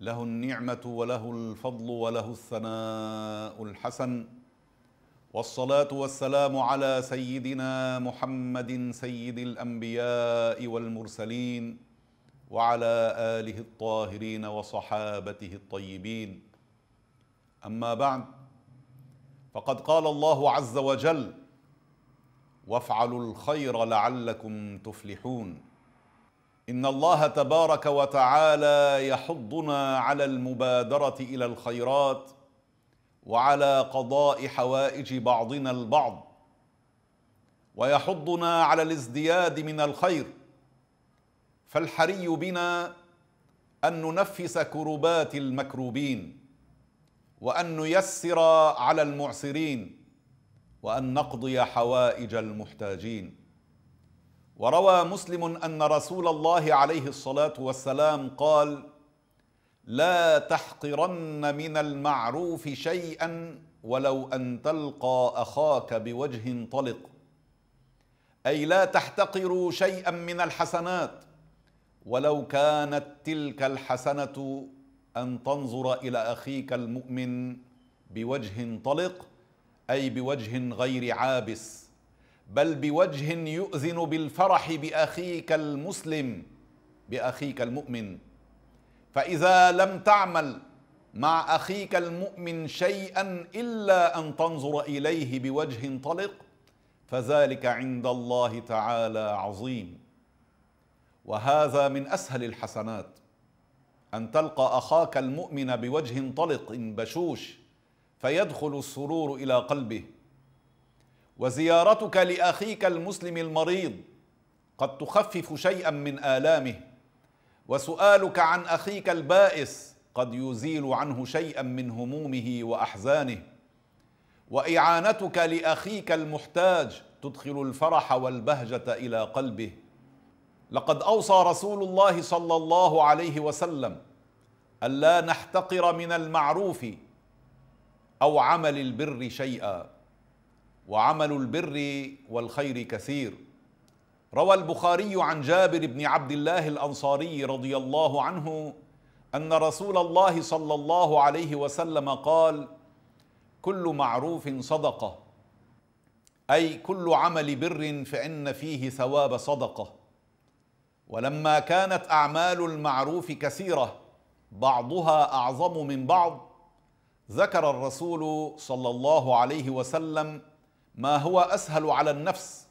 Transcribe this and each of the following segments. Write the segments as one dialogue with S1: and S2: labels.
S1: له النعمة وله الفضل وله الثناء الحسن والصلاة والسلام على سيدنا محمد سيد الأنبياء والمرسلين وعلى آله الطاهرين وصحابته الطيبين أما بعد فقد قال الله عز وجل وافعلوا الخير لعلكم تفلحون إن الله تبارك وتعالى يحضنا على المبادرة إلى الخيرات وعلى قضاء حوائج بعضنا البعض ويحضنا على الازدياد من الخير فالحري بنا أن ننفس كربات المكروبين وأن نيسر على المعسرين وأن نقضي حوائج المحتاجين وروى مسلم أن رسول الله عليه الصلاة والسلام قال لا تحقرن من المعروف شيئا ولو أن تلقى أخاك بوجه طلق أي لا تحتقروا شيئا من الحسنات ولو كانت تلك الحسنة أن تنظر إلى أخيك المؤمن بوجه طلق أي بوجه غير عابس بل بوجه يؤذن بالفرح باخيك المسلم باخيك المؤمن فاذا لم تعمل مع اخيك المؤمن شيئا الا ان تنظر اليه بوجه طلق فذلك عند الله تعالى عظيم وهذا من اسهل الحسنات ان تلقى اخاك المؤمن بوجه طلق بشوش فيدخل السرور الى قلبه وزيارتك لاخيك المسلم المريض قد تخفف شيئا من الامه وسؤالك عن اخيك البائس قد يزيل عنه شيئا من همومه واحزانه واعانتك لاخيك المحتاج تدخل الفرح والبهجه الى قلبه لقد اوصى رسول الله صلى الله عليه وسلم الا نحتقر من المعروف او عمل البر شيئا وعمل البر والخير كثير روى البخاري عن جابر بن عبد الله الانصاري رضي الله عنه ان رسول الله صلى الله عليه وسلم قال كل معروف صدقه اي كل عمل بر فان فيه ثواب صدقه ولما كانت اعمال المعروف كثيره بعضها اعظم من بعض ذكر الرسول صلى الله عليه وسلم ما هو أسهل على النفس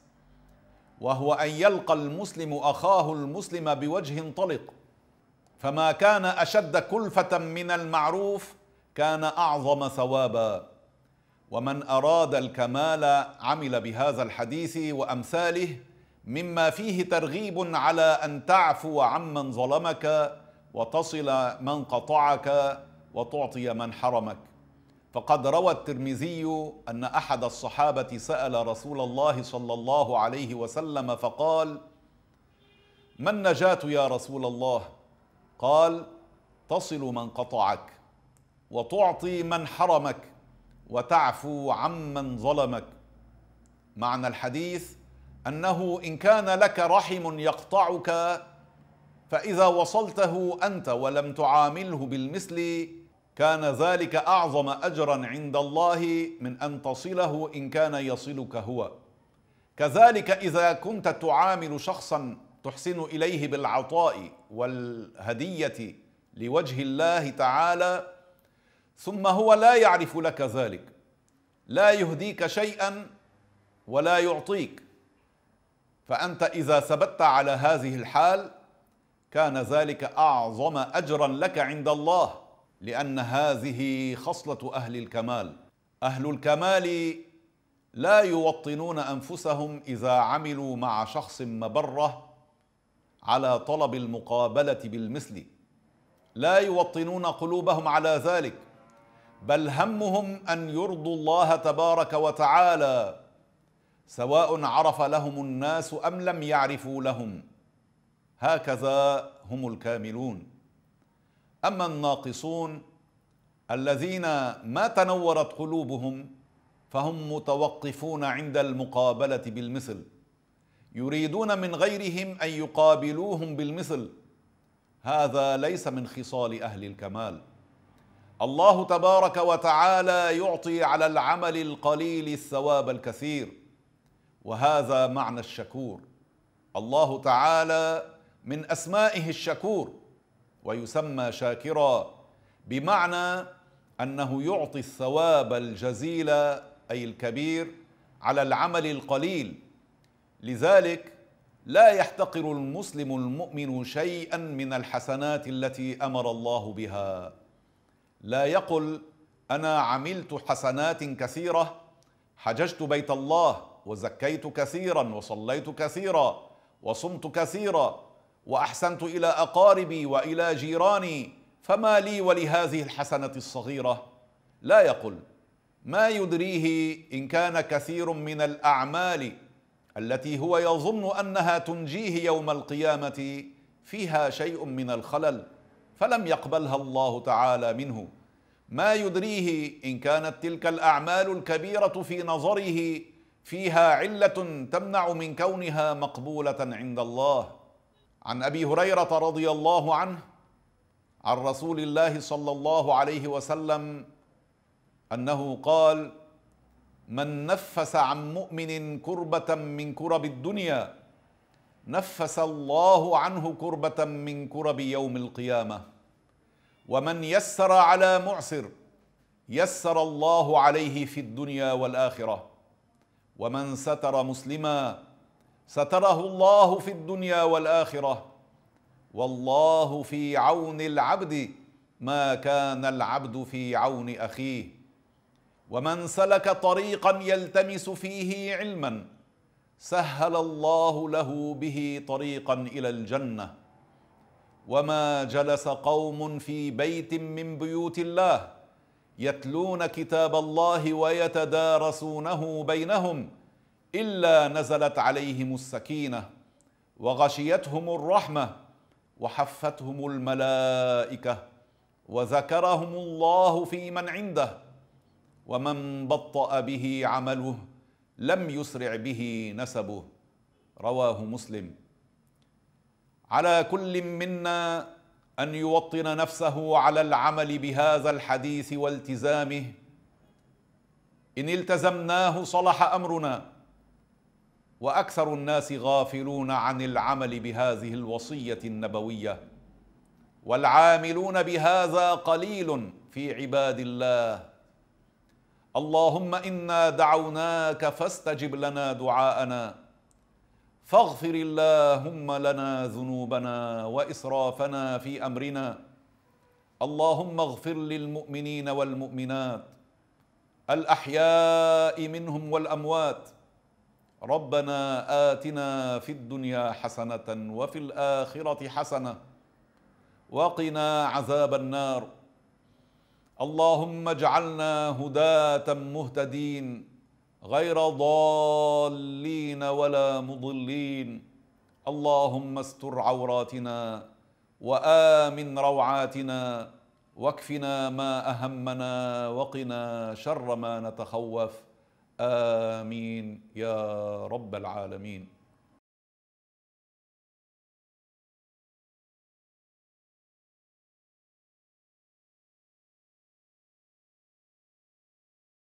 S1: وهو أن يلقى المسلم أخاه المسلم بوجه طلق فما كان أشد كلفة من المعروف كان أعظم ثوابا ومن أراد الكمال عمل بهذا الحديث وأمثاله مما فيه ترغيب على أن تعفو عمن ظلمك وتصل من قطعك وتعطي من حرمك فقد روى الترمذي أن أحد الصحابة سأل رسول الله صلى الله عليه وسلم فقال ما النجاة يا رسول الله قال تصل من قطعك وتعطي من حرمك وتعفو عمن ظلمك معنى الحديث أنه إن كان لك رحم يقطعك فإذا وصلته أنت ولم تعامله بالمثل كان ذلك أعظم أجرا عند الله من أن تصله إن كان يصلك هو كذلك إذا كنت تعامل شخصا تحسن إليه بالعطاء والهدية لوجه الله تعالى ثم هو لا يعرف لك ذلك لا يهديك شيئا ولا يعطيك فأنت إذا ثبت على هذه الحال كان ذلك أعظم أجرا لك عند الله لأن هذه خصلة أهل الكمال أهل الكمال لا يوطنون أنفسهم إذا عملوا مع شخص مبرة على طلب المقابلة بالمثل لا يوطنون قلوبهم على ذلك بل همهم أن يرضوا الله تبارك وتعالى سواء عرف لهم الناس أم لم يعرفوا لهم هكذا هم الكاملون أما الناقصون الذين ما تنورت قلوبهم فهم متوقفون عند المقابلة بالمثل يريدون من غيرهم أن يقابلوهم بالمثل هذا ليس من خصال أهل الكمال الله تبارك وتعالى يعطي على العمل القليل الثواب الكثير وهذا معنى الشكور الله تعالى من أسمائه الشكور ويسمى شاكرا بمعنى أنه يعطي الثواب الجزيل أي الكبير على العمل القليل لذلك لا يحتقر المسلم المؤمن شيئا من الحسنات التي أمر الله بها لا يقل أنا عملت حسنات كثيرة حججت بيت الله وزكيت كثيرا وصليت كثيرا وصمت كثيرا واحسنت الى اقاربي والى جيراني فما لي ولهذه الحسنه الصغيره لا يقل ما يدريه ان كان كثير من الاعمال التي هو يظن انها تنجيه يوم القيامه فيها شيء من الخلل فلم يقبلها الله تعالى منه ما يدريه ان كانت تلك الاعمال الكبيره في نظره فيها عله تمنع من كونها مقبوله عند الله عن ابي هريره رضي الله عنه عن رسول الله صلى الله عليه وسلم انه قال من نفس عن مؤمن كربه من كرب الدنيا نفس الله عنه كربه من كرب يوم القيامه ومن يسر على معسر يسر الله عليه في الدنيا والاخره ومن ستر مسلما ستره الله في الدنيا والآخرة والله في عون العبد ما كان العبد في عون أخيه ومن سلك طريقا يلتمس فيه علما سهل الله له به طريقا إلى الجنة وما جلس قوم في بيت من بيوت الله يتلون كتاب الله ويتدارسونه بينهم إلا نزلت عليهم السكينة وغشيتهم الرحمة وحفتهم الملائكة وذكرهم الله في من عنده ومن بطأ به عمله لم يسرع به نسبه رواه مسلم على كل منا أن يوطن نفسه على العمل بهذا الحديث والتزامه إن التزمناه صلح أمرنا واكثر الناس غافلون عن العمل بهذه الوصيه النبويه والعاملون بهذا قليل في عباد الله اللهم انا دعوناك فاستجب لنا دعاءنا فاغفر اللهم لنا ذنوبنا واسرافنا في امرنا اللهم اغفر للمؤمنين والمؤمنات الاحياء منهم والاموات ربنا آتنا في الدنيا حسنة وفي الآخرة حسنة وقنا عذاب النار اللهم اجعلنا هداة مهتدين غير ضالين ولا مضلين اللهم استر عوراتنا وآمن روعاتنا واكفنا ما أهمنا وقنا شر ما نتخوف امين يا رب العالمين